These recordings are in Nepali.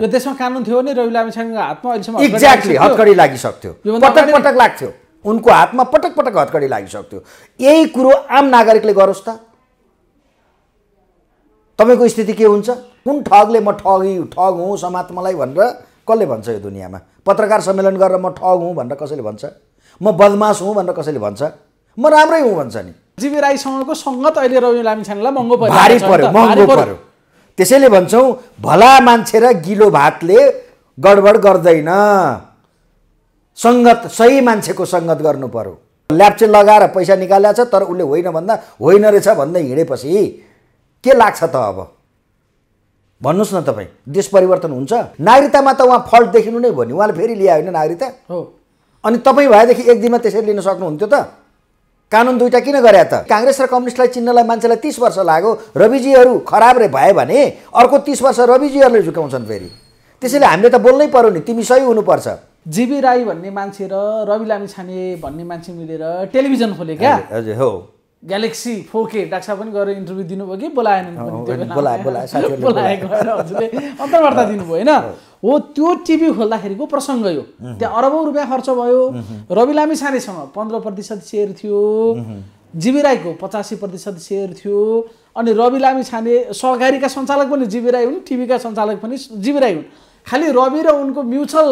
यो देशमा कानुन थियो नि रवि लामिछानेको हातमा अहिलेसम्म एक्ज्याक्टली हत्कडी लागिसक्थ्यो पटक पटक लाग्थ्यो उनको हातमा पटक पटक हत्कडी लागिसक्थ्यो यही कुरो आम नागरिकले गरोस् त तपाईँको स्थिति के हुन्छ कुन ठगले म ठगी ठग हुँ समात भनेर कसले भन्छ यो दुनियाँमा पत्रकार सम्मेलन गरेर म ठग हुँ भनेर कसैले भन्छ म बदमास हुँ भनेर कसैले भन्छ म राम्रै हुँ भन्छ नि जीवी राईसँगको सङ्गत अहिले रवि लामिछानेलाई महँगो पर्यो भारी पर्यो महँगो पर्यो त्यसैले भन्छौँ भला मान्छे र गिलो भातले गडबड गर्दैन सङ्गत सही मान्छेको सङ्गत गर्नु पऱ्यो ल्याप्चे लगाएर पैसा निकालेको छ तर उसले होइन भन्दा होइन रहेछ भन्दै हिँडेपछि के लाग्छ त अब भन्नुहोस् न तपाईँ देश परिवर्तन हुन्छ नागरिकतामा त उहाँ फल्ट देखिनु नै भन्यो उहाँले फेरि ल्यायो होइन नागरिकता हो अनि तपाईँ भएदेखि एक दिनमा त्यसरी लिन सक्नुहुन्थ्यो त कानुन दुईवटा किन गरे त काङ्ग्रेस र कम्युनिस्टलाई चिन्नलाई मान्छेलाई तिस वर्ष लाग्यो रविजीहरू खराब रे भए भने अर्को तिस वर्ष रविजीहरूले झुकाउँछन् फेरि त्यसैले हामीले त बोल्नै पऱ्यो नि तिमी सही हुनुपर्छ जीवी राई भन्ने मान्छे र रवि छाने भन्ने मान्छे मिलेर टेलिभिजन खोले क्या हजुर हो ग्यालेक्सी फोके डाक्सा पनि गएर इन्टरभ्यू दिनुभयो कि बोलाएन बोलाएको अन्तर्वार्ता दिनुभयो होइन हो त्यो टिभी खोल्दाखेरिको प्रसङ्ग यो त्यहाँ अरबौँ रुपियाँ खर्च भयो रवि लामी सानेसँग पन्ध्र प्रतिशत सेयर थियो जिबी राईको पचासी प्रतिशत सेयर थियो अनि रवि लामी छाने सहकारीका सञ्चालक पनि जिबी राई हुन् टिभीका सञ्चालक पनि जिबी राई हुन् खालि रवि र उनको म्युचुअल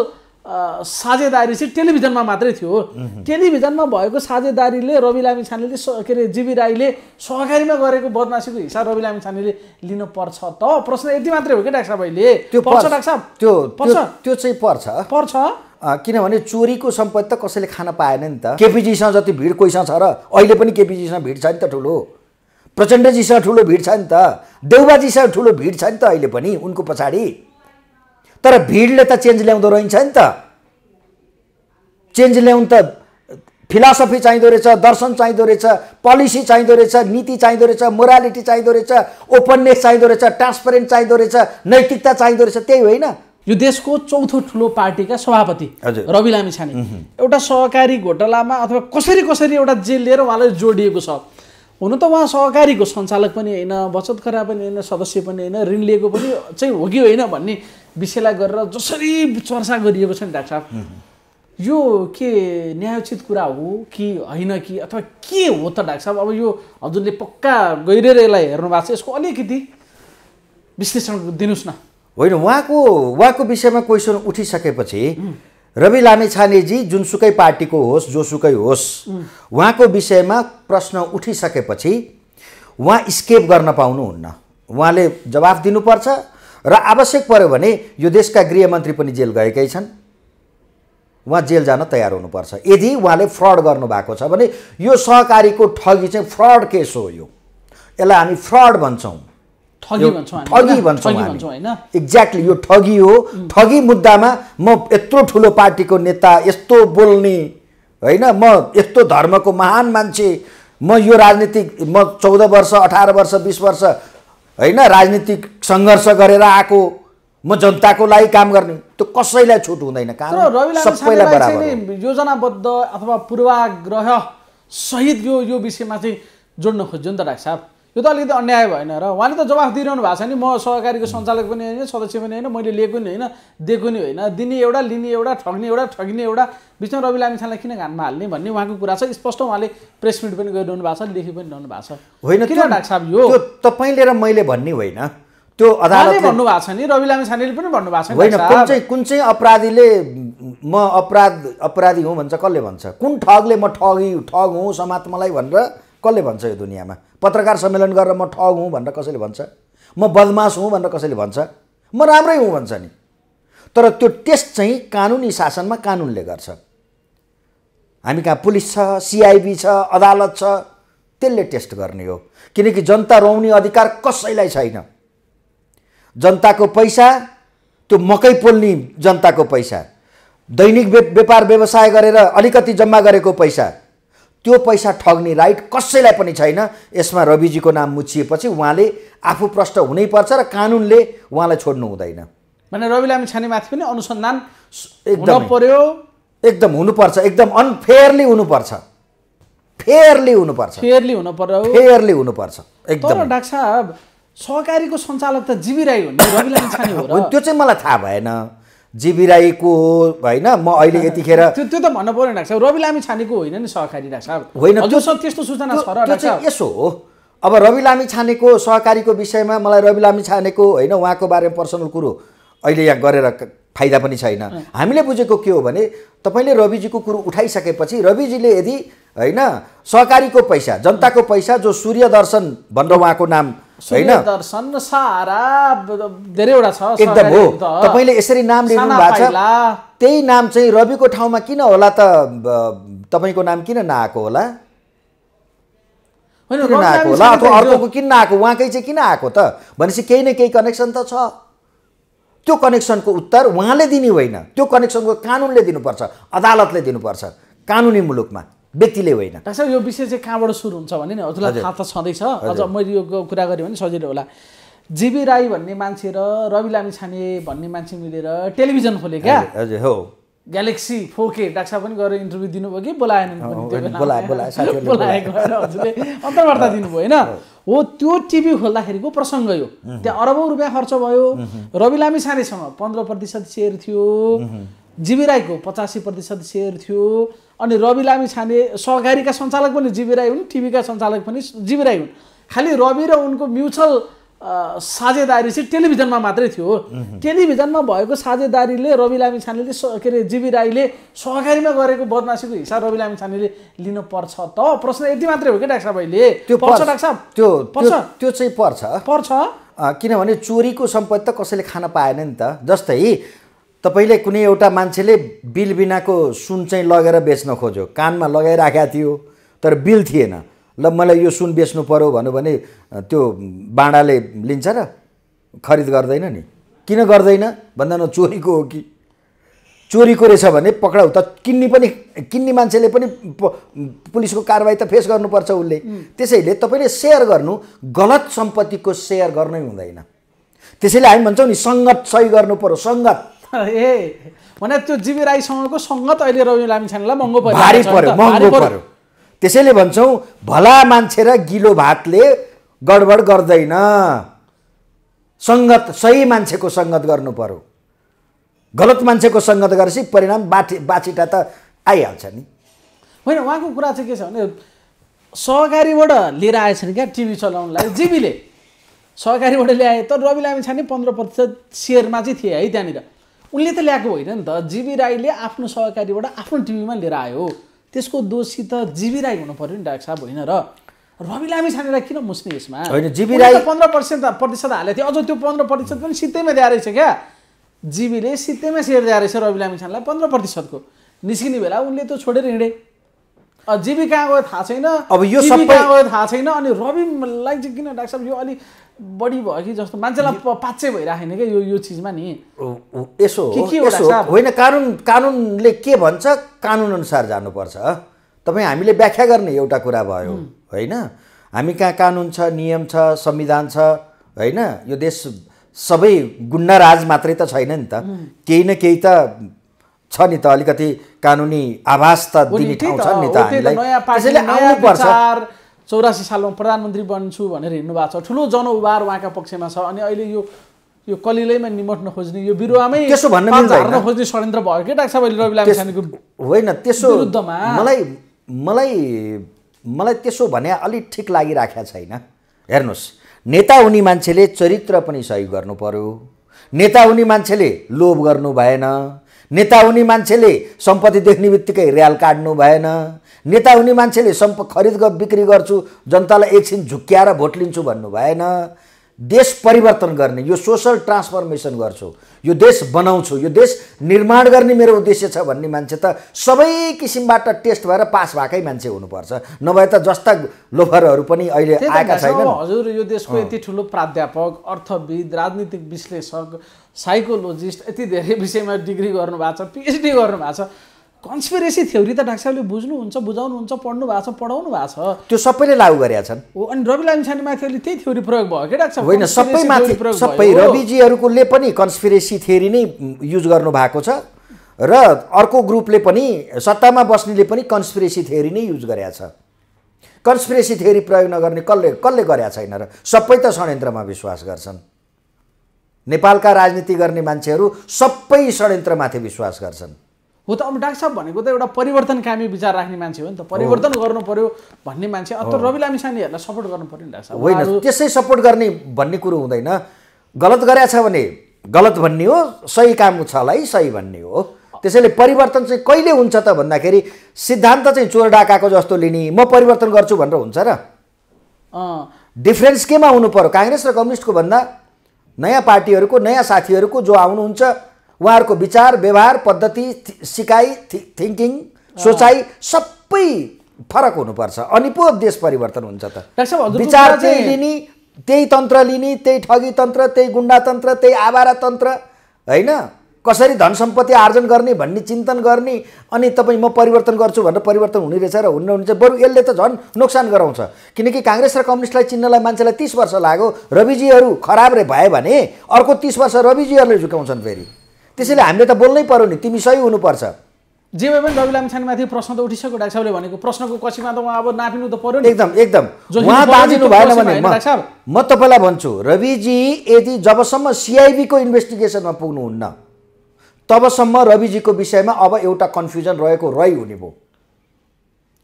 साझेदारी चाहिँ टेलिभिजनमा मात्रै थियो टेलिभिजनमा भएको साझेदारीले रवि लामी छानेले के अरे जीवी राईले सहकारीमा गरेको बदमासीको हिस्सा रवि लामी छानेले लिनुपर्छ त प्रश्न यति मात्रै हो कि डाक्टर भाइले त्यो पर्छ डाक्टर त्यो पर्छ त्यो चाहिँ पर्छ पर्छ किनभने चोरीको सम्पत्ति त कसैले खान पाएन नि त केपिजीसँग जति भिड कोहीसँग छ र अहिले पनि केपिजीसँग भिड छ नि त ठुलो प्रचण्डजीसँग ठुलो भिड छ नि त देउबाजीसँग ठुलो भिड छ नि त अहिले पनि उनको पछाडि तर भिडले त चेन्ज ल्याउँदो रहन्छ नि त चेन्ज ल्याउनु त फिलोसफी चाहिँदो रहेछ दर्शन चाहिँदो रहेछ पोलिसी चाहिँदो रहेछ नीति चाहिँदो रहेछ मोरालिटी चाहिँदो रहेछ ओपननेस चाहिँदो रहेछ ट्रान्सपेरेन्ट चाहिँदो रहेछ नैतिकता चाहिँदो रहेछ त्यही होइन यो देशको चौथो ठुलो पार्टीका सभापति रवि लामिछाने एउटा सहकारी घोटालामा अथवा कसरी कसरी एउटा जेल लिएर उहाँलाई जोडिएको छ हुन त उहाँ सहकारीको सञ्चालक पनि होइन बचत खरा पनि होइन सदस्य पनि होइन ऋण लिएको पनि चाहिँ हो कि होइन भन्ने विषयलाई गरेर जसरी चर्चा गरिएको छ नि डाक्टर साहब यो के न्यायोचित कुरा हो कि होइन कि अथवा के हो त डाक्टर साहब अब यो हजुरले पक्का गहिरेर यसलाई हेर्नु भएको छ यसको अलिकति विश्लेषण दिनुहोस् न होइन उहाँको उहाँको विषयमा क्वेसन उठिसकेपछि रवि लामेछानेजी जुनसुकै पार्टीको होस् जोसुकै होस् उहाँको विषयमा प्रश्न उठिसकेपछि उहाँ स्केप गर्न पाउनुहुन्न उहाँले जवाफ दिनुपर्छ र आवश्यक पर्यो भने यो देशका गृहमन्त्री पनि जेल गएकै छन् उहाँ जेल जान तयार हुनुपर्छ यदि उहाँले फ्रड गर्नुभएको छ भने यो सहकारीको ठगी चाहिँ फ्रड केस हो यो यसलाई हामी फ्रड भन्छौँ ठगी भन्छौँ ठगी होइन एक्ज्याक्टली यो ठगी हो ठगी मुद्दामा म यत्रो ठुलो पार्टीको नेता यस्तो बोल्ने होइन म यस्तो धर्मको महान मान्छे म यो राजनीतिक म चौध वर्ष अठार वर्ष बिस वर्ष होइन राजनीतिक सङ्घर्ष गरेर आएको म जनताको लागि काम गर्ने त्यो कसैलाई छुट हुँदैन सबैलाई योजनाबद्ध अथवा पूर्वाग्रह सहित यो यो विषयमा चाहिँ जोड्न खोज्यो नि त डाक्टर साहब यो त अलिकति अन्याय भएन र उहाँले त जवाफ दिइरहनु भएको छ नि म सहकारीको सञ्चालक पनि होइन सदस्य पनि होइन मैले लिएको नि होइन दिएको नि होइन दिने एउटा लिने एउटा ठग्ने एउटा ठगिने एउटा बिचमा रवि लामिछानेलाई किन घाममा हाल्ने भन्ने उहाँको कुरा छ स्पष्ट उहाँले प्रेस मिट पनि गरिरहनु भएको छ लेखि पनि रहनु भएको छ होइन किन डाक्टर साहब यो तपाईँले र मैले भन्ने होइन त्यो अदालतले भन्नुभएको छ नि रवि लामिछानेले पनि भन्नुभएको छ होइन कुन चाहिँ कुन चाहिँ अपराधीले म अपराध अपराधी हुँ भन्छ कसले भन्छ कुन ठगले म ठगी ठग हुँ समात्मालाई भनेर कसले भन्छ यो दुनियाँमा पत्रकार सम्मेलन गरेर म ठग हुँ भनेर कसैले भन्छ म बदमास हुँ भनेर कसैले भन्छ म राम्रै हुँ भन्छ नि तर त्यो टेस्ट चाहिँ कानुनी शासनमा कानुनले गर्छ हामी कहाँ पुलिस छ सिआइबी छ अदालत छ त्यसले टेस्ट गर्ने हो किनकि जनता रोउने अधिकार कसैलाई छैन जनताको पैसा त्यो मकै पोल्ने जनताको पैसा दैनिक व्यापार व्यवसाय गरेर अलिकति जम्मा गरेको पैसा त्यो पैसा ठग्ने राइट कसैलाई पनि छैन यसमा रविजीको नाम मुछिएपछि उहाँले आफू प्रष्ट हुनैपर्छ र कानुनले उहाँलाई छोड्नु हुँदैन भने रवि लामी छानेमाथि पनि अनुसन्धान एकदम पऱ्यो एकदम हुनुपर्छ एकदम अनफेयरली हुनुपर्छ फेयरली हुनुपर्छ फेयरली हुनु पर्यो फेयरली हुनुपर्छ एकदम डाक्टर साहब सहकारीको सञ्चालक त जिबी हो नि त्यो चाहिँ मलाई थाहा भएन जीवी राईको होइन म अहिले यतिखेर त्यो त भन्न पऱ्यो डाक्टर रवि लामी छानेको होइन नि सहकारी डाक्टर साहब होइन त्यस्तो सूचना छ चाहिँ यसो हो अब रवि लामी छानेको सहकारीको विषयमा मलाई रवि लामी छानेको होइन उहाँको बारेमा पर्सनल कुरो अहिले यहाँ गरेर फाइदा पनि छैन हामीले बुझेको के हो भने तपाईँले रविजीको कुरो उठाइसकेपछि रविजीले यदि होइन सहकारीको पैसा जनताको पैसा जो सूर्य दर्शन भनेर उहाँको नाम होइन दर्शन सारा धेरैवटा छ एकदम हो तपाईँले यसरी नाम लिनु भएको छ त्यही नाम चाहिँ रविको ठाउँमा किन होला त तपाईँको नाम किन नआएको होला किन होला अथवा अर्को किन नआएको उहाँकै चाहिँ किन आएको त भनेपछि केही न केही कनेक्सन त छ त्यो कनेक्सनको उत्तर उहाँले दिने होइन त्यो कनेक्सनको कानुनले दिनुपर्छ अदालतले दिनुपर्छ कानुनी मुलुकमा व्यक्तिले होइन डाक्टर यो विषय चाहिँ कहाँबाट सुरु हुन्छ भने नि हजुरलाई थाहा त छँदैछ अझ मैले यो कुरा गरेँ भने सजिलो होला जिबी राई भन्ने मान्छे र रवि लामी छाने भन्ने मान्छे मिलेर टेलिभिजन खोले क्या हजुर हो ग्यालेक्सी फोके डाक्सा पनि गएर इन्टरभ्यू दिनुभयो कि बोलाएन अन्तर्वार्ता दिनुभयो होइन हो त्यो टिभी खोल्दाखेरिको प्रसङ्ग यो त्यहाँ अरबौँ रुपियाँ खर्च भयो रवि लामी छानेसँग पन्ध्र प्रतिशत सेयर थियो जिबी राईको पचासी प्रतिशत सेयर थियो अनि रवि लामी छाने सहकारीका सञ्चालक पनि जीवी राई हुन् टिभीका सञ्चालक पनि जीवी राई हुन् खालि रवि र उनको म्युचुअल साझेदारी चाहिँ टेलिभिजनमा मात्रै थियो टेलिभिजनमा भएको साझेदारीले रवि लामी छानेले के अरे जीवी राईले सहकारीमा गरेको बदमासीको हिस्सा रवि लामी छानेले लिनुपर्छ त प्रश्न यति मात्रै हो कि डाक्टर अहिले त्यो पर्छ डाक्टर साहब त्यो पर्छ त्यो चाहिँ पर्छ पर्छ किनभने चोरीको सम्पत्ति त कसैले खान पाएन नि त जस्तै तपाईँले कुनै एउटा मान्छेले बिल बिनाको सुन चाहिँ लगेर बेच्न खोज्यो कानमा लगाइराखेको थियो तर बिल थिएन ल मलाई यो सुन बेच्नु पऱ्यो भन्यो भने त्यो बाँडाले लिन्छ र खरिद गर्दैन नि किन गर्दैन भन्दा न चोरीको हो कि चोरीको रहेछ भने पक्राउ त किन्ने पनि किन्ने मान्छेले पनि पुलिसको कारवाही त फेस गर्नुपर्छ उसले त्यसैले तपाईँले सेयर गर्नु गलत सम्पत्तिको सेयर गर्नै हुँदैन त्यसैले हामी भन्छौँ नि सङ्गत सही गर्नु पऱ्यो सङ्गत ए भने त्यो जिबी राईसँगको सङ्गत अहिले रवि लामिछानेलाई महँगो पर्यो भारी पर्यो महँगो पर्यो त्यसैले भन्छौँ भला मान्छे र गिलो भातले गडबड गर्दैन सङ्गत सही मान्छेको सङ्गत गर्नु पर्यो गलत मान्छेको सङ्गत गरेपछि परिणाम बाटी बाछिटा त आइहाल्छ नि होइन उहाँको कुरा चाहिँ के छ भने सहकारीबाट लिएर आएछन् क्या टिभी चलाउनलाई जिबीले सहकारीबाट ल्याए त रवि लामिछाने पन्ध्र प्रतिशत सेयरमा चाहिँ थिए है त्यहाँनिर उसले त ल्याएको होइन नि त जिबी राईले आफ्नो सहकारीबाट आफ्नो टिभीमा लिएर आयो त्यसको दोषी त जिबी राई हुनु पऱ्यो नि डाक्टर साहब होइन र रवि लामी छानेलाई किन मुस्ने यसमा होइन जिबी राई पन्ध्र पर्सेन्ट प्रतिशत हालेको थियो अझ त्यो पन्ध्र प्रतिशत पनि सित्तैमा दिएर रहेछ क्या जिबीले सित्तैमा सेयर दिएर रहेछ रवि लामी छानेलाई पन्ध्र प्रतिशतको निस्किने बेला उनले त छोडेर हिँडे जीवी कहाँ गयो थाहा छैन अब यो सबै कहाँ गयो थाहा छैन अनि रविलाई चाहिँ किन डाक्टर साहब यो अलिक बढी भयो कि जस्तो मान्छेलाई पाचे भइराखेन क्या यो यो चिजमा नि यसो होइन कानुन कानुनले के भन्छ कानुनअनुसार जानुपर्छ तपाईँ हामीले व्याख्या गर्ने एउटा कुरा भयो होइन हामी कहाँ कानुन छ नियम छ संविधान छ होइन यो देश सबै गुन्डा राज मात्रै त छैन नि त केही न केही त छ नि त अलिकति कानुनी आभास त दिने ठाउँ छ नि त चौरासी सालमा प्रधानमन्त्री बन्छु भनेर हिँड्नु भएको छ ठुलो जनउभार उहाँका पक्षमा छ अनि अहिले यो यो कलिलैमा निमट्न खोज्ने यो बिरुवामै त्यसो भन्न मिल्दैन खोज्ने षड्यन्त्र भयो के डाक्छ मैले रवि लामिछानेको होइन त्यसो विरुद्धमा मलाई मलाई मलाई त्यसो भने अलिक ठिक लागिराखेको छैन हेर्नुहोस् नेता हुने मान्छेले चरित्र पनि सही गर्नु पर्यो नेता हुने मान्छेले लोभ गर्नु भएन नेता हुने मान्छेले सम्पत्ति देख्ने बित्तिकै ऱ्याल काट्नु भएन नेता हुने मान्छेले सम्प खरिद गर बिक्री गर्छु जनतालाई एकछिन झुक्क्याएर भोट लिन्छु भन्नु भएन देश परिवर्तन गर्ने यो सोसल ट्रान्सफर्मेसन गर्छु यो देश बनाउँछु यो देश निर्माण गर्ने मेरो उद्देश्य छ भन्ने मान्छे त सबै किसिमबाट टेस्ट भएर पास भएकै मान्छे हुनुपर्छ नभए त जस्ता लोफरहरू पनि अहिले आएका छैन हजुर यो देशको यति ठुलो प्राध्यापक अर्थविद राजनीतिक विश्लेषक साइकोलोजिस्ट यति धेरै विषयमा डिग्री गर्नुभएको छ पिएचडी गर्नुभएको छ कन्सपिरेसी थ्योरी त डाक्टर साहबले बुझ्नुहुन्छ बुझाउनुहुन्छ पढ्नु भएको छ पढाउनु भएको छ त्यो सबैले लागु गरेका छन् हो अनि रवि लामिछाने माथि अहिले त्यही थ्योरी प्रयोग भयो क्या डाक्टर होइन सबै माथि सबै रविजीहरूकोले पनि कन्सपिरेसी थ्योरी नै युज गर्नु भएको छ र अर्को ग्रुपले पनि सत्तामा बस्नेले पनि कन्सपिरेसी थ्योरी नै युज गरेका छ कन्सपिरेसी थ्योरी प्रयोग नगर्ने कसले कसले गरेका छैन र सबै त षड्यन्त्रमा विश्वास गर्छन् नेपालका राजनीति गर्ने मान्छेहरू सबै षड्यन्त्रमाथि विश्वास गर्छन् हो त अब डाक्टर साहब भनेको त एउटा परिवर्तनकामी विचार राख्ने मान्छे हो नि त परिवर्तन गर्नु पर्यो भन्ने मान्छे अब रवि लामिसानेहरूलाई सपोर्ट गर्नु पर्यो नि डाक्टर होइन त्यसै सपोर्ट गर्ने भन्ने कुरो हुँदैन गलत गरेका छ भने गलत भन्ने हो सही काम छ छलाई सही भन्ने हो त्यसैले परिवर्तन चाहिँ कहिले हुन्छ त भन्दाखेरि सिद्धान्त चाहिँ चोर डाकाको जस्तो लिने म परिवर्तन गर्छु भनेर हुन्छ र डिफ्रेन्स केमा हुनु पर्यो काङ्ग्रेस र कम्युनिस्टको भन्दा नयाँ पार्टीहरूको नयाँ साथीहरूको जो आउनुहुन्छ उहाँहरूको विचार व्यवहार पद्धति सिकाइ थिङ्किङ सोचाइ सबै फरक हुनुपर्छ अनि पो देश परिवर्तन हुन्छ त विचार चाहिँ लिने त्यही तन्त्र लिने त्यही ठगी तन्त्र त्यही गुन्डा तन्त्र त्यही आवारा तन्त्र होइन कसरी धन सम्पत्ति आर्जन गर्ने भन्ने चिन्तन गर्ने अनि तपाईँ म परिवर्तन गर्छु भनेर परिवर्तन हुने रहेछ र हुने हुन्छ बरु यसले त झन् नोक्सान गराउँछ किनकि काङ्ग्रेस र कम्युनिस्टलाई चिन्नलाई मान्छेलाई तिस वर्ष लाग्यो रविजीहरू खराब भए भने अर्को तिस वर्ष रविजीहरूले झुकाउँछन् फेरि त्यसैले हामीले त बोल्नै पऱ्यो नि तिमी सही हुनुपर्छ जे भए पनि रवि लामछानेमाथि प्रश्न त उठिसक्यो डाक्टर साहबले भनेको प्रश्नको कसीमा त उहाँ अब नापिनु त पर्यो एकदम एकदम उहाँ बाजिनु भएन भने म तपाईँलाई भन्छु रविजी यदि जबसम्म सिआइबीको इन्भेस्टिगेसनमा पुग्नुहुन्न तबसम्म रविजीको विषयमा अब एउटा कन्फ्युजन रहेको रहि हुने भयो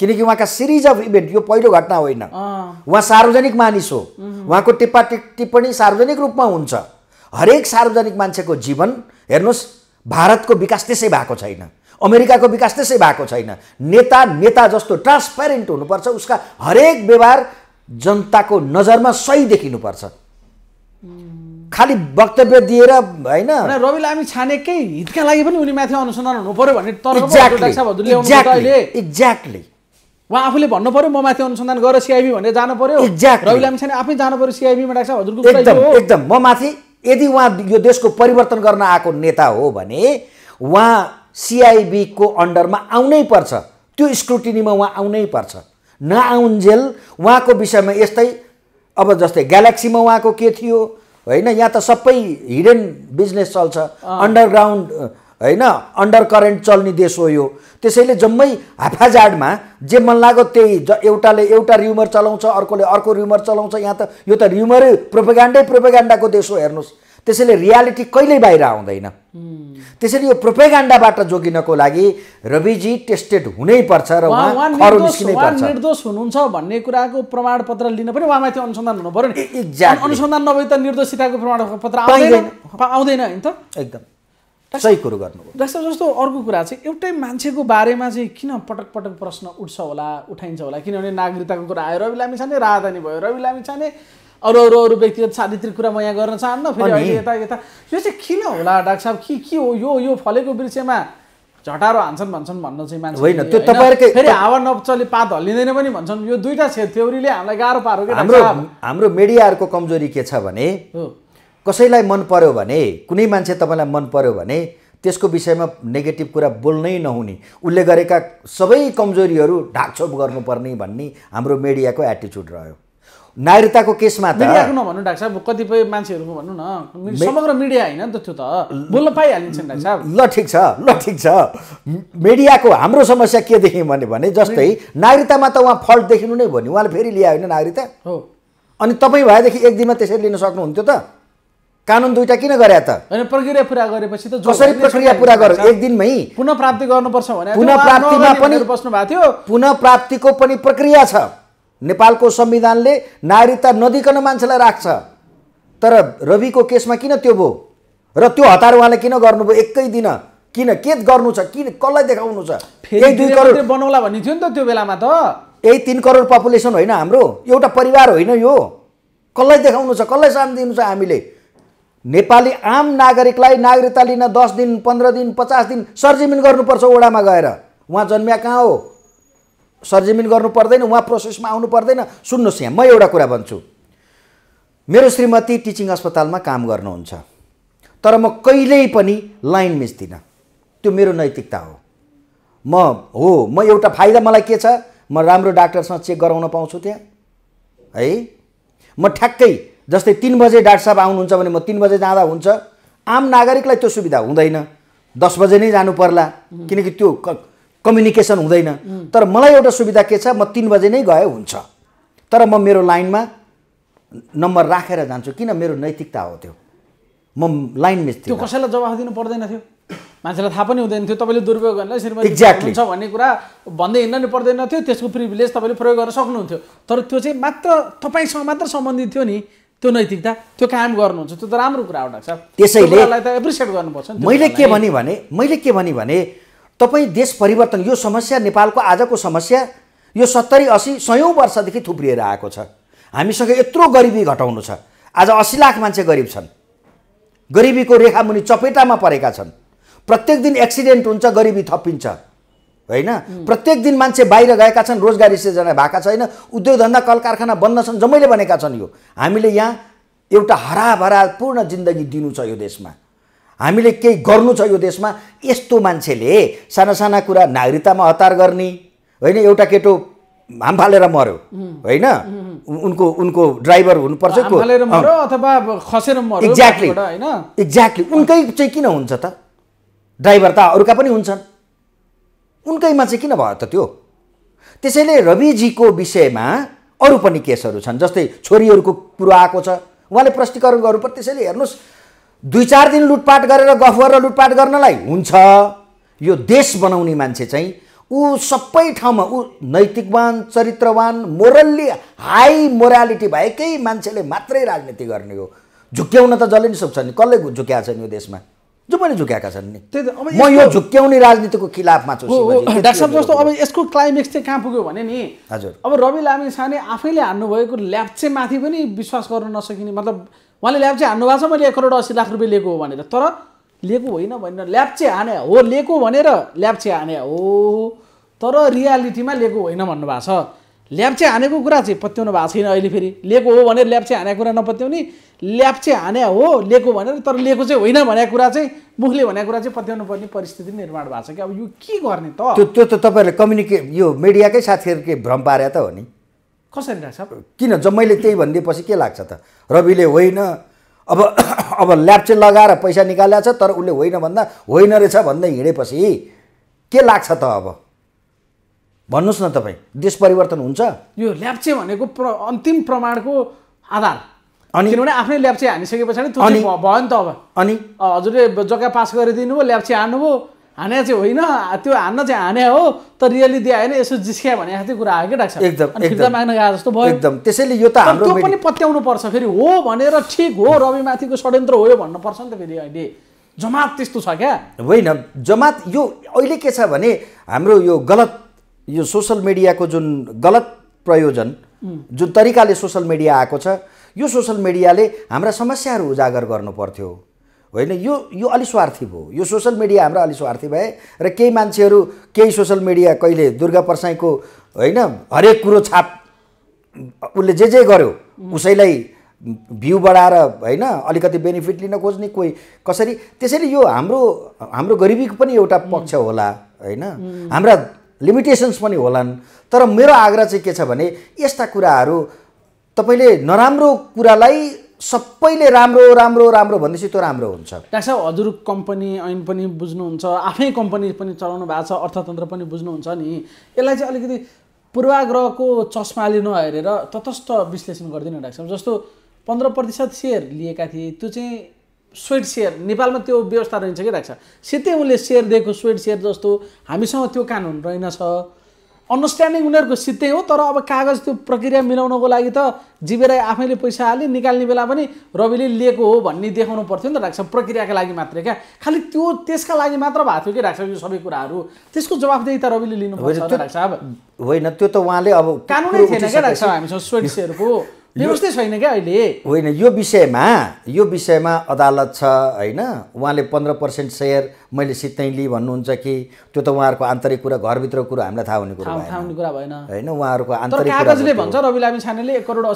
किनकि उहाँका सिरिज अफ इभेन्ट यो पहिलो घटना होइन उहाँ सार्वजनिक मानिस हो उहाँको टिप्पा टिप्पणी सार्वजनिक रूपमा हुन्छ हरेक सार्वजनिक मान्छेको जीवन हेर्नुहोस् भारतको विकास त्यसै भएको छैन अमेरिकाको विकास त्यसै भएको छैन नेता नेता जस्तो ट्रान्सपेरेन्ट हुनुपर्छ उसका हरेक व्यवहार जनताको नजरमा सही देखिनुपर्छ खालि वक्तव्य दिएर होइन रविलाई हामी छानेकै हितका लागि पनि उनी माथि अनुसन्धान हुनु पर्यो भन्ने एक्ज्याक्टली उहाँ आफूले भन्नु पर्यो म माथि अनुसन्धान गरेर सिआइबी भनेर जानु पर्यो एक्ज्याक्ट रविलाई छाने आफै जानु पर्यो सिआइबीमा डाक्छ हजुरको एकदम एकदम म माथि यदि उहाँ यो देशको परिवर्तन गर्न आएको नेता हो भने उहाँ सिआइबीको अन्डरमा आउनै पर्छ त्यो स्क्रुटिनीमा उहाँ आउनै पर्छ नआउन्जेल उहाँको विषयमा यस्तै अब जस्तै ग्यालेक्सीमा उहाँको के थियो होइन यहाँ त सबै हिडन बिजनेस चल्छ अन्डरग्राउन्ड होइन अन्डर करेन्ट चल्ने देश हो यो त्यसैले जम्मै हाफाजाडमा जे मन लाग्यो त्यही ज एउटाले एउटा र्युमर चलाउँछ अर्कोले अर्को र्युमर चलाउँछ यहाँ त यो त र्युमरै प्रोपेगान्डै प्रोपेगान्डाको देश हो हेर्नुहोस् त्यसैले रियालिटी कहिल्यै बाहिर आउँदैन hmm. त्यसैले यो प्रोपेगान्डाबाट जोगिनको लागि रविजी टेस्टेड हुनै पर्छ र निर्दोष हुनुहुन्छ भन्ने कुराको प्रमाण पत्र लिन पनि उहाँमाथि अनुसन्धान हुनु पऱ्यो नि अनुसन्धान नभए त निर्दोषिताको प्रमाण आउँदैन आउँदैन होइन त एकदम सही कुरो गर्नु डाक्टर जस्तो अर्को कुरा चाहिँ एउटै मान्छेको बारेमा चाहिँ किन पटक पटक प्रश्न उठ्छ होला उठाइन्छ होला किनभने नागरिकताको कुरा आयो रवि लामिछाने राजधानी भयो रवि लामिछाने अरू अरू अरू व्यक्तिगत चारित्रिक कुरा म यहाँ गर्न चाहन्न फेरि अहिले यता यता यो चाहिँ किन होला डाक्टर साहब कि के हो यो यो फलेको वृक्षमा झटारो हान्छन् भन्छन् भन्न चाहिँ मान्छे होइन त्यो तपाईँहरूकै फेरि हावा नचले पात हल्लिँदैन पनि भन्छन् यो दुईवटा क्षेत्र थ्योरीले हामीलाई गाह्रो पारो हाम्रो हाम्रो मिडियाहरूको कमजोरी के छ भने कसैलाई मन पर्यो भने कुनै मान्छे तपाईँलाई मन पर्यो भने त्यसको विषयमा नेगेटिभ कुरा बोल्नै नहुने उसले गरेका सबै कमजोरीहरू ढाकछोप गर्नुपर्ने भन्ने हाम्रो मिडियाको एटिच्युड रह्यो नागरिकताको केसमा त नभन्नु डाक्टर साहब कतिपय मान्छेहरूको भन्नु न समग्र मिडिया होइन त त्यो त बोल्न पाइहालिन्छ डाक्टर साहब ल ठिक छ ल ठिक छ मिडियाको हाम्रो समस्या के देख्यौँ भने भने जस्तै नागरिकतामा त उहाँ फल्ट देखिनु नै भन्यो उहाँले फेरि लिए होइन नागरिकता हो अनि तपाईँ भएदेखि एक दिनमा त्यसरी लिन सक्नुहुन्थ्यो त कानुन दुइटा किन गरे त प्रक्रिया पुरा गरेपछि त कसरी प्रक्रिया पुरा गर एक दिनमै पुनः प्राप्ति गर्नुपर्छ भने पुनः प्राप्तिमा पनि बस्नु भएको थियो पुनः प्राप्तिको पनि प्रक्रिया छ नेपालको संविधानले नागरिकता नदिकन मान्छेलाई राख्छ तर रविको केसमा किन त्यो भयो र त्यो हतार उहाँले किन गर्नुभयो एकै दिन किन के गर्नु छ किन कसलाई देखाउनु छ दुई करोड बनाउला भन्ने थियो नि त त्यो बेलामा त यही तिन करोड पपुलेसन होइन हाम्रो एउटा परिवार होइन यो कसलाई देखाउनु छ कसलाई साथ दिनु छ हामीले नेपाली आम नागरिकलाई नागरिकता लिन दस दिन पन्ध्र दिन पचास दिन सर्जिमिन गर्नुपर्छ ओडामा गएर उहाँ जन्मिया कहाँ हो सरजमिन गर्नु पर्दैन उहाँ प्रोसेसमा आउनु पर्दैन सुन्नुहोस् यहाँ म एउटा कुरा भन्छु मेरो श्रीमती टिचिङ अस्पतालमा काम गर्नुहुन्छ तर म कहिल्यै पनि लाइन मिच्दिनँ त्यो मेरो नैतिकता हो म हो म एउटा फाइदा मलाई के छ म राम्रो डाक्टरसँग चेक गराउन पाउँछु त्यहाँ है म ठ्याक्कै जस्तै तिन बजे डाक्टर साहब आउनुहुन्छ भने म तिन बजे जाँदा हुन्छ आम नागरिकलाई त्यो सुविधा हुँदैन दस बजे नै जानु पर्ला किनकि त्यो कम्युनिकेसन हुँदैन तर मलाई एउटा सुविधा के छ म तिन बजे नै गए हुन्छ तर म मेरो लाइनमा नम्बर राखेर जान्छु किन मेरो नैतिकता हो त्यो म लाइन मिस त्यो कसैलाई जवाफ दिनु पर्दैन थियो मान्छेलाई थाहा पनि हुँदैन थियो तपाईँले दुर्पयोग गर्नलाई श्रीमती एक्ज्याक्टली छ भन्ने कुरा भन्दै हिँड्न नै पर्दैन थियो त्यसको प्रिभिलेज तपाईँले प्रयोग गर्न सक्नुहुन्थ्यो तर त्यो चाहिँ मात्र तपाईँसँग मात्र सम्बन्धित थियो नि त्यो नैतिकता त्यो काम गर्नुहुन्छ त्यो त राम्रो कुरा हो डाक्टर साहब त एप्रिसिएट गर्नुपर्छ मैले के भने मैले के भने तपाईँ देश परिवर्तन यो समस्या नेपालको आजको समस्या यो सत्तरी असी सयौँ वर्षदेखि थुप्रिएर आएको छ हामीसँग यत्रो गरिबी घटाउनु छ आज असी लाख मान्छे गरिब छन् गरिबीको रेखा मुनि चपेटामा परेका छन् प्रत्येक दिन एक्सिडेन्ट हुन्छ गरिबी थपिन्छ होइन प्रत्येक दिन मान्छे बाहिर गएका छन् रोजगारी सिर्जना भएको छैन उद्योग धन्दा कल कारखाना बन्द छन् जम्मैले भनेका छन् यो हामीले यहाँ एउटा हराभरा पूर्ण जिन्दगी दिनु छ यो देशमा हामीले केही गर्नु छ यो देशमा यस्तो मान्छेले साना साना कुरा नागरिकतामा हतार गर्ने होइन एउटा केटो हाम फालेर मऱ्यो होइन उनको उनको ड्राइभर हुनुपर्छ एक्ज्याक्टली एक्ज्याक्टली उनकै चाहिँ किन हुन्छ त ड्राइभर त अरूका पनि हुन्छन् उनकैमा चाहिँ किन भयो त त्यो त्यसैले रविजीको विषयमा अरू पनि केसहरू छन् जस्तै छोरीहरूको कुरो आएको छ उहाँले प्रष्टीकरण गर्नु पर्यो त्यसैले हेर्नुहोस् दुई चार दिन लुटपाट गरेर गफ गरेर लुटपाट गर्नलाई हुन्छ यो देश बनाउने मान्छे चाहिँ ऊ सबै ठाउँमा ऊ नैतिकवान चरित्रवान मोरल्ली हाई मोरालिटी भएकै मान्छेले मात्रै राजनीति गर्ने हो झुक्क्याउन त जसले नि सक्छ नि कसले झुक्याएको छन् यो देशमा जो पनि झुक्याएका छन् नि म यो झुक्याउने राजनीतिको खिलाफमा छु डाक्टर साहब जस्तो अब यसको क्लाइमेक्स चाहिँ कहाँ पुग्यो भने नि हजुर अब रवि लामी आफैले हान्नुभएको माथि पनि विश्वास गर्न नसकिने मतलब उहाँले ल्याब चाहिँ हान्नु भएको छ मैले एक करोड अस्सी लाख रुपियाँ लिएको हो भनेर तर लिएको होइन भनेर ल्याब चाहिँ हाने हो लिएको भनेर ल्याब चाहिँ हाने हो तर रियालिटीमा लिएको होइन भन्नुभएको छ ल्याब चाहिँ हानेको कुरा चाहिँ पत्याउनु भएको छैन अहिले फेरि लिएको हो भनेर ल्याब चाहिँ हानेको कुरा नपत्याउने ल्याब चाहिँ हाने हो लिएको भनेर तर लिएको चाहिँ होइन भनेको कुरा चाहिँ मुखले भनेको कुरा चाहिँ पत्याउनु पर्ने परिस्थिति निर्माण भएको छ कि अब यो के गर्ने त त्यो त तपाईँहरूले कम्युनिके यो मिडियाकै साथीहरूकै भ्रम पारे त हो नि कसरी लाग्छ किन जब मैले त्यही भनिदिएपछि के लाग्छ त रविले होइन अब अब ल्याप चाहिँ लगाएर पैसा निकालेको छ तर उसले होइन भन्दा होइन रहेछ भन्दै हिँडेपछि के लाग्छ त अब भन्नुहोस् न तपाईँ देश परिवर्तन हुन्छ यो ल्याप्चे भनेको प्र अन्तिम प्रमाणको आधार अनि किनभने आफ्नै ल्याप्चे हानिसके पछाडि भयो नि त अब अनि हजुरले जग्गा पास गरिदिनु भयो ल्याप्चे हान्नुभयो हाने चाहिँ होइन त्यो हान्न चाहिँ हाने हो त रियली दिए होइन यसो जिस्क्या भने जस्तै कुरा आयो डाक्टर एकदम एकदम माग्न गएको जस्तो भयो एकदम त्यसैले यो त हाम्रो पनि पत्याउनु पर्छ फेरि हो भनेर ठिक हो रविमाथिको षड्यन्त्र हो यो भन्नुपर्छ नि त फेरि अहिले जमात त्यस्तो छ क्या होइन जमात यो अहिले के छ भने हाम्रो यो गलत यो सोसल मिडियाको जुन गलत प्रयोजन जुन तरिकाले सोसल मिडिया आएको छ यो सोसल मिडियाले हाम्रा समस्याहरू उजागर गर्नु पर्थ्यो होइन यो यो अलि स्वार्थी भयो यो सोसियल मिडिया हाम्रो अलि स्वार्थी भए र केही मान्छेहरू केही सोसियल मिडिया कहिले दुर्गा परसाईको होइन हरेक कुरो छाप उसले जे जे गर्यो उसैलाई भ्यू बढाएर होइन अलिकति बेनिफिट लिन खोज्ने कोही कसरी त्यसैले यो हाम्रो हाम्रो गरिबीको पनि एउटा पक्ष होला होइन हाम्रा लिमिटेसन्स पनि होलान् तर मेरो आग्रह चाहिँ के छ भने यस्ता कुराहरू तपाईँले नराम्रो कुरालाई सबैले राम्रो राम्रो राम्रो भनेपछि त्यो राम्रो हुन्छ डाक्टर साहब हजुर कम्पनी ऐन पनि बुझ्नुहुन्छ आफै कम्पनी पनि चलाउनु भएको छ अर्थतन्त्र पनि बुझ्नुहुन्छ नि यसलाई चाहिँ अलिकति पूर्वाग्रहको चस्माले नहेरेर तटस्थ विश्लेषण गरिदिनु डाक्टर जस्तो पन्ध्र प्रतिशत सेयर लिएका थिए त्यो चाहिँ स्वेट सेयर नेपालमा त्यो व्यवस्था रहन्छ कि डाक्टर साहब उनले सेयर दिएको स्वेट सेयर जस्तो हामीसँग त्यो कानुन रहेनछ अन्डरस्ट्यान्डिङ उनीहरूको सिद्धै हो तर अब कागज त्यो प्रक्रिया मिलाउनको लागि त जिबेरै आफैले पैसा हाले निकाल्ने बेला पनि रविले लिएको हो भन्ने देखाउनु पर्थ्यो नि त राख्छ प्रक्रियाका लागि मात्रै क्या खालि त्यो त्यसका लागि मात्र भएको थियो कि राख्छ यो सबै कुराहरू त्यसको जवाबदेही त रविले अब होइन त्यो त उहाँले अब कानुनै थिएन क्या राख्छ हामीसँग स्वेक्षहरूको व्यवस्थै छैन क्या अहिले होइन यो विषयमा यो विषयमा अदालत छ होइन उहाँले पन्ध्र पर्सेन्ट सेयर मैले सितै लिएँ भन्नुहुन्छ कि त्यो त उहाँहरूको आन्तरिक कुरा घरभित्र कुरा हामीलाई थाहा हुने कुरा थाहा हुने कुरा भएन होइन उहाँहरूको आन्तरिक कागजले भन्छ रवि लामी छानेले एक करोड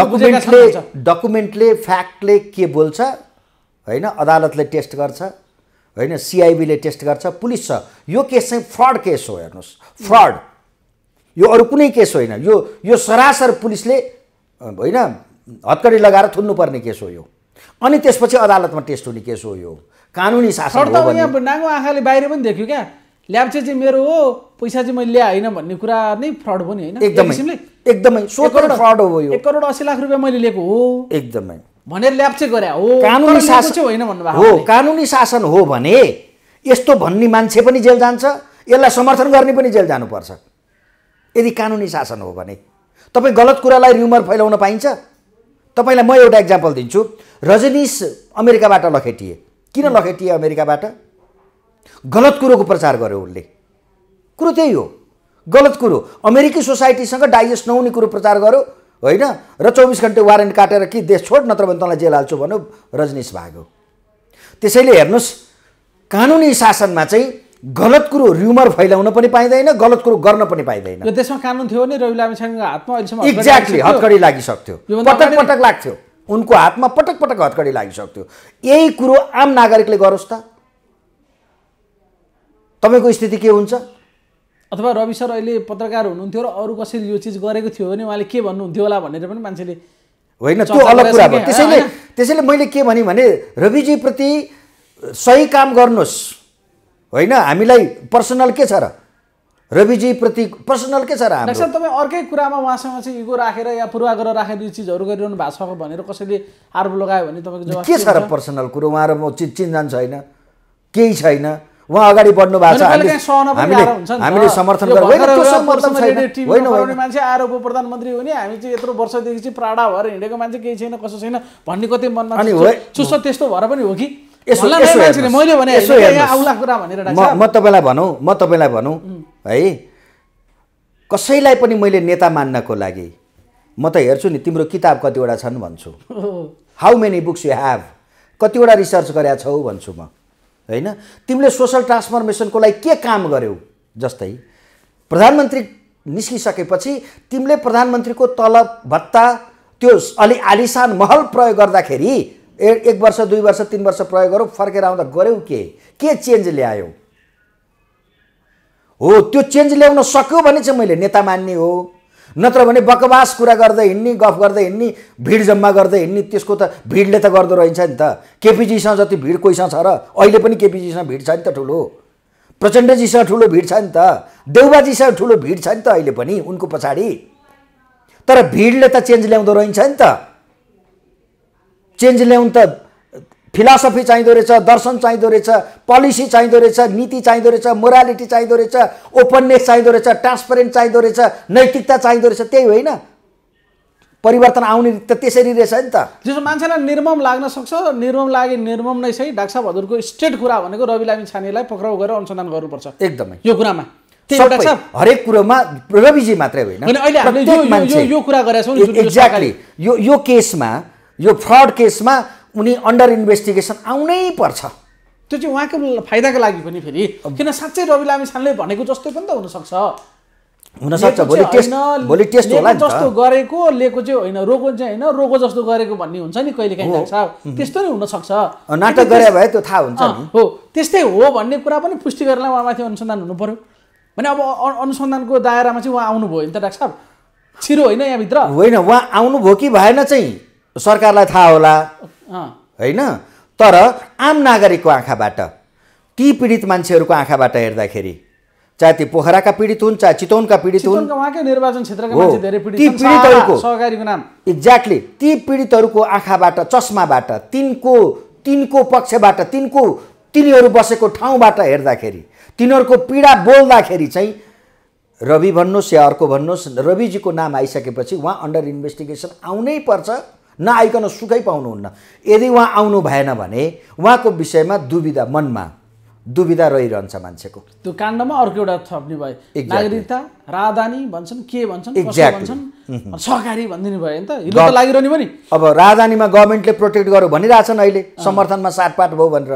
डकुमेन्टले डकुमेन्टले फ्याक्टले के बोल्छ होइन अदालतले टेस्ट गर्छ होइन सिआइबीले टेस्ट गर्छ पुलिस छ यो केस चाहिँ फ्रड केस हो हेर्नुहोस् फ्रड यो अरू कुनै केस होइन यो यो सरासर पुलिसले होइन हत्कडी लगाएर थुन्नुपर्ने केस हो यो अनि त्यसपछि अदालतमा टेस्ट हुने केस हो यो कानुनी शासन यहाँ नाङ्गो आँखाले बाहिर पनि देख्यो क्या ल्याप्चे चाहिँ मेरो हो पैसा चाहिँ मैले ल्याएँ होइन भन्ने कुरा नै फ्रड हो नि होइन एकदमै एकदमै फ्रड हो यो एक करोड अस्सी लाख रुपियाँ मैले लिएको हो एकदमै भनेर ल्याप्चे गरे हो कानुनी शासन होइन भन्नुभएको हो कानुनी शासन हो भने यस्तो भन्ने मान्छे पनि जेल जान्छ यसलाई समर्थन गर्ने पनि जेल जानुपर्छ यदि कानुनी शासन हो भने तपाईँ गलत कुरालाई र्युमर फैलाउन पाइन्छ तपाईँलाई म एउटा इक्जाम्पल दिन्छु रजनीश अमेरिकाबाट लखेटिए किन लखेटिए अमेरिकाबाट गलत कुरोको प्रचार गर्यो उसले कुरो त्यही हो गलत कुरो अमेरिकी सोसाइटीसँग डाइजेस्ट नहुने कुरो प्रचार गर्यो होइन र चौबिस घन्टे वारेन्ट काटेर कि देश छोड नत्र भने तँलाई जेल हाल्छु भन्यो रजनीश भाग्यो त्यसैले हेर्नुहोस् कानुनी शासनमा चाहिँ गलत कुरो र्युमर फैलाउन पनि पाइँदैन गलत कुरो गर्न पनि पाइँदैन र त्यसमा कानुन थियो नि रवि लामिछानेको हातमा अहिलेसम्म एक्ज्याक्टली हत्कडी लागिसक्थ्यो पटक पटक लाग्थ्यो उनको हातमा पटक पटक हत्कडी लागिसक्थ्यो यही कुरो आम नागरिकले गरोस् त तपाईँको स्थिति के हुन्छ अथवा रवि सर अहिले पत्रकार हुनुहुन्थ्यो र अरू कसैले यो चिज गरेको थियो भने उहाँले के भन्नुहुन्थ्यो होला भनेर पनि मान्छेले होइन त्यो अलग कुरा भयो त्यसैले त्यसैले मैले के भने रविजीप्रति सही काम गर्नुहोस् होइन हामीलाई पर्सनल के छ र रविजीप्रति पर्सनल के छ र तपाईँ अर्कै कुरामा उहाँसँग चाहिँ इगो राखेर या पूर्वाग्रह राखेर यी चिजहरू गरिरहनु भएको छ भनेर कसैले आरोप लगायो भने तपाईँको के छ र पर्सनल कुरो उहाँ र म चिन्जान छैन केही छैन उहाँ अगाडि बढ्नु भएको छ हामीले हामीले समर्थन मान्छे आएर उप प्रधानमन्त्री हुने हामी चाहिँ यत्रो वर्षदेखि चाहिँ प्राडा भएर हिँडेको मान्छे केही छैन कसो छैन भन्ने कतै मनमा अनि त्यस्तो भएर पनि हो कि म तपाईँलाई भनौँ म तपाईँलाई भनौँ है कसैलाई पनि मैले नेता मान्नको लागि म त हेर्छु नि तिम्रो किताब कतिवटा छन् भन्छु how many books you have कतिवटा रिसर्च गरेका छौ भन्छु म होइन तिमीले सोसल ट्रान्सफर्मेसनको लागि के काम गर्यौ जस्तै प्रधानमन्त्री निस्किसकेपछि तिमीले प्रधानमन्त्रीको तलब भत्ता त्यो अलि आलिसान महल प्रयोग गर्दाखेरि ए एक वर्ष दुई वर्ष तिन वर्ष प्रयोग गरौँ फर्केर आउँदा गऱ्यौ के के चेन्ज ल्यायो हो त्यो चेन्ज ल्याउन सक्यो भने चाहिँ मैले नेता मान्ने हो नत्र भने बकवास कुरा गर्दै हिँड्ने गफ गर्दै हिँड्ने भिड जम्मा गर्दै हिँड्ने त्यसको त भिडले त गर्दो रहन्छ नि त केपिजीसँग जति भिड कोहीसँग छ र अहिले पनि केपिजीसँग भिड छ नि त ठुलो प्रचण्डजीसँग ठुलो भिड छ नि त देउबाजीसँग ठुलो भिड छ नि त अहिले पनि उनको पछाडि तर भिडले त चेन्ज ल्याउँदो रहन्छ नि त चेन्ज ल्याउनु त फिलोसफी चाहिँदो रहेछ दर्शन चाहिँदो रहेछ पोलिसी चाहिँदो रहेछ नीति चाहिँदो रहेछ मोरालिटी चाहिँदो रहेछ ओपननेस चाहिँदो रहेछ ट्रान्सपेरेन्ट चाहिँदो रहेछ नैतिकता चाहिँदो रहेछ त्यही होइन परिवर्तन आउने त त्यसरी रहेछ नि त जस्तो मान्छेलाई निर्मम लाग्न सक्छ निर्मम लागे निर्मम नै सही डाक्टर साहब हजुरको स्टेट कुरा भनेको रवि लामी छानेलाई पक्राउ गरेर अनुसन्धान गर्नुपर्छ एकदमै यो कुरामा हरेक कुरोमा रविजी मात्रै होइन यो कुरा एक्ज्याक्टली यो यो केसमा यो फ्रड केसमा उनी अन्डर इन्भेस्टिगेसन आउनै पर्छ त्यो चाहिँ उहाँको फाइदाको लागि पनि फेरि किन साँच्चै रवि लामी भनेको जस्तो पनि त हुनसक्छ हुनसक्छ भोलि टेस्ट भोलि टेस्ट होला जस्तो गरेको लिएको चाहिँ होइन रोगो चाहिँ होइन रोगो जस्तो गरेको भन्ने हुन्छ नि कहिले काहीँ साहब त्यस्तो नै हुनसक्छ नाटक गरे भए त्यो थाहा हुन्छ हो त्यस्तै हो भन्ने कुरा पनि पुष्टि गर्नलाई उहाँमाथि अनुसन्धान हुनु पऱ्यो भने अब अनुसन्धानको दायरामा चाहिँ उहाँ आउनुभयो नि त डाक्टर साहब छिरो होइन यहाँभित्र होइन उहाँ आउनुभयो कि भएन चाहिँ सरकारलाई थाहा होला होइन तर आम नागरिकको आँखाबाट ती पीडित मान्छेहरूको आँखाबाट हेर्दाखेरि चाहे त्यो पोखराका पीडित हुन् चाहे चितवनका पीडित हुन् निर्वाचन नाम एक्ज्याक्टली ती पीडितहरूको आँखाबाट चस्माबाट तिनको तिनको पक्षबाट तिनको तिनीहरू बसेको ठाउँबाट हेर्दाखेरि तिनीहरूको पीडा बोल्दाखेरि चाहिँ रवि भन्नुहोस् या अर्को भन्नुहोस् रविजीको नाम आइसकेपछि उहाँ अन्डर इन्भेस्टिगेसन आउनै पर्छ नआइकन सुखै पाउनुहुन्न यदि उहाँ आउनु भएन भने उहाँको विषयमा दुविधा मनमा दुविधा रहिरहन्छ मान्छेको त्यो काण्डमा अर्को एउटा थप्ने भयो नागरिकता राजधानी भन्छन् के भन्छन् भन्छन् सहकारी भनिदिनु भयो नि त हिलो त लागिरहने नि अब राजधानीमा गभर्मेन्टले प्रोटेक्ट गर भनिरहेछन् अहिले समर्थनमा साटपाट भयो भनेर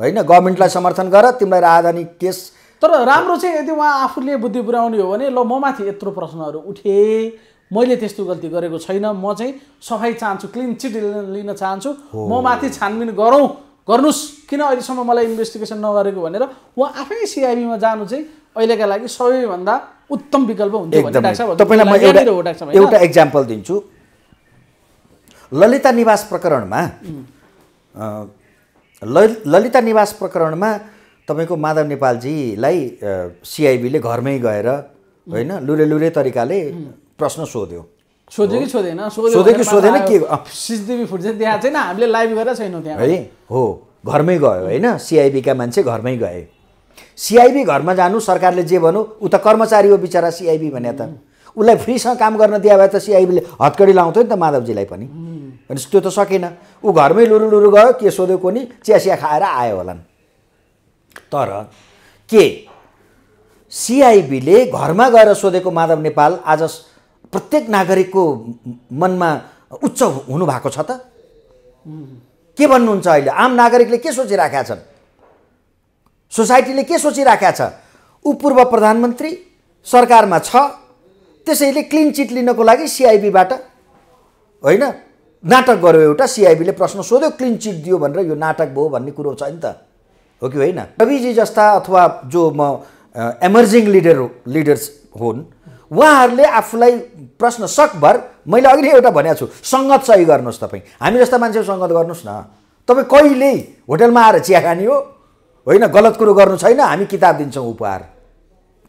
होइन गभर्मेन्टलाई समर्थन गर तिमीलाई राजधानी केस तर राम्रो चाहिँ यदि उहाँ आफूले बुद्धि पुर्याउने हो भने ल म माथि यत्रो प्रश्नहरू उठे मैले त्यस्तो गल्ती गरेको छैन म चाहिँ सफाइ चाहन्छु क्लिन चिट लिन चाहन्छु म माथि छानबिन गरौँ गर्नुहोस् किन अहिलेसम्म मलाई इन्भेस्टिगेसन नगरेको भनेर उहाँ आफै सिआइबीमा जानु चाहिँ अहिलेका लागि सबैभन्दा उत्तम विकल्प हुन्छ एउटा एक्जाम्पल दिन्छु ललिता निवास प्रकरणमा ललिता निवास प्रकरणमा तपाईँको माधव नेपालजीलाई सिआइबीले घरमै गएर होइन लुरे लुरे तरिकाले प्रश्न सोध्यो सोध्यो कि सोधेन सोध्यो कि सोधेन के सिसिटिभी फुटेज त्यहाँ छैन हामीले लाइभ गरेर छैनौँ त्यहाँ है हो घरमै गयो होइन सिआइबीका मान्छे घरमै गए सिआइबी घरमा जानु सरकारले जे भनौँ ऊ त कर्मचारी हो बिचरा सिआइबी भने त उसलाई फ्रीसँग काम गर्न दिए भए त सिआइबीले हत्कडी लाउँथ्यो नि त माधवजीलाई पनि भने त्यो त सकेन ऊ घरमै लुरु लुरु गयो के सोध्यो कोनी चियासिया खाएर आयो होलान् तर के सिआइबीले घरमा गएर सोधेको माधव नेपाल आज प्रत्येक नागरिकको मनमा उच्च हुनुभएको छ त के भन्नुहुन्छ अहिले आम नागरिकले के सोचिराखेका छन् सोसाइटीले के सोचिराखेका छ ऊ पूर्व प्रधानमन्त्री सरकारमा छ त्यसैले क्लिन चिट लिनको लागि सिआइबीबाट होइन नाटक गर्यो एउटा सिआइबीले प्रश्न सोध्यो क्लिन चिट दियो भनेर यो नाटक भयो भन्ने कुरो छ नि त हो कि होइन रविजी जस्ता अथवा जो म एमर्जिङ लिडर लिडर्स हुन् उहाँहरूले आफूलाई प्रश्न सकभर मैले अघि नै एउटा भनेको छु सङ्गत सही गर्नुहोस् तपाईँ हामी जस्ता मान्छे सङ्गत गर्नुहोस् न तपाईँ कहिल्यै होटेलमा आएर चिया खाने हो होइन गलत कुरो गर्नु छैन हामी किताब दिन्छौँ उपहार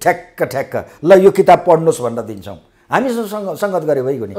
ठ्याक्क ठ्याक्क ल यो किताब पढ्नुहोस् भनेर दिन्छौँ हामीसँग सङ्गत गऱ्यो भइगयो नि